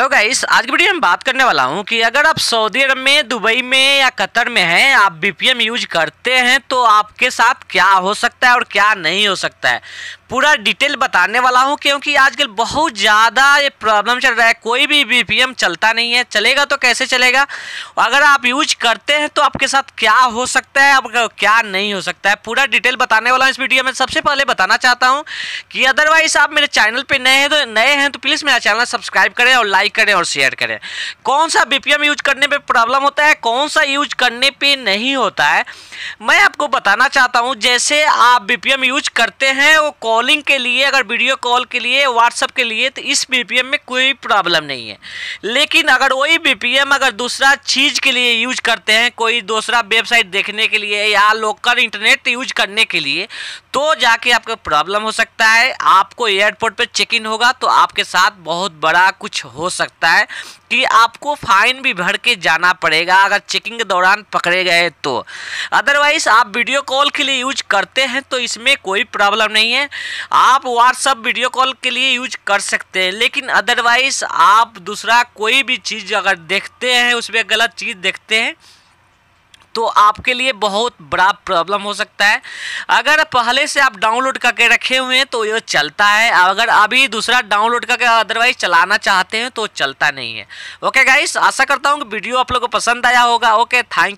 तो गाइस आज की वीडियो में बात करने वाला हूं कि अगर आप सऊदी अरब में दुबई में या कतर में हैं आप बीपीएम यूज करते हैं तो आपके साथ क्या हो सकता है और क्या नहीं हो सकता है पूरा डिटेल बताने वाला हूँ क्योंकि आजकल बहुत ज़्यादा ये प्रॉब्लम चल रहा है कोई भी बीपीएम चलता नहीं है चलेगा तो कैसे चलेगा अगर आप यूज करते हैं तो आपके साथ क्या हो सकता है आपका क्या नहीं हो सकता है पूरा डिटेल बताने वाला हूँ इस वीडियो में सबसे पहले बताना चाहता हूँ कि अदरवाइज आप मेरे चैनल पर नए हैं तो नए हैं तो प्लीज़ मेरा चैनल सब्सक्राइब करें और लाइक करें और शेयर करें कौन सा बी यूज करने पर प्रॉब्लम होता है कौन सा यूज करने पर नहीं होता है मैं आपको बताना चाहता हूँ जैसे आप बीपीएम यूज करते हैं वो कॉलिंग के लिए अगर वीडियो कॉल के लिए व्हाट्सअप के लिए तो इस बीपीएम में कोई प्रॉब्लम नहीं है लेकिन अगर वही बीपीएम अगर दूसरा चीज़ के लिए यूज करते हैं कोई दूसरा वेबसाइट देखने के लिए या लोकल इंटरनेट यूज करने के लिए तो जाके आपको प्रॉब्लम हो सकता है आपको एयरपोर्ट पर चेक इन होगा तो आपके साथ बहुत बड़ा कुछ हो सकता है कि आपको फाइन भी भर के जाना पड़ेगा अगर चेकिंग के दौरान पकड़े गए तो अदरवाइज गाइस आप वीडियो कॉल के लिए यूज करते हैं तो इसमें कोई प्रॉब्लम नहीं है आप व्हाट्सअप वीडियो कॉल के लिए यूज कर सकते हैं लेकिन अदरवाइज आप दूसरा कोई भी चीज़ अगर देखते हैं उसमें गलत चीज़ देखते हैं तो आपके लिए बहुत बड़ा प्रॉब्लम हो सकता है अगर पहले से आप डाउनलोड करके रखे हुए हैं तो ये चलता है अगर अभी दूसरा डाउनलोड करके अदरवाइज चलाना चाहते हैं तो चलता नहीं है ओके गाइस आशा करता हूँ कि वीडियो आप लोग को पसंद आया होगा ओके थैंक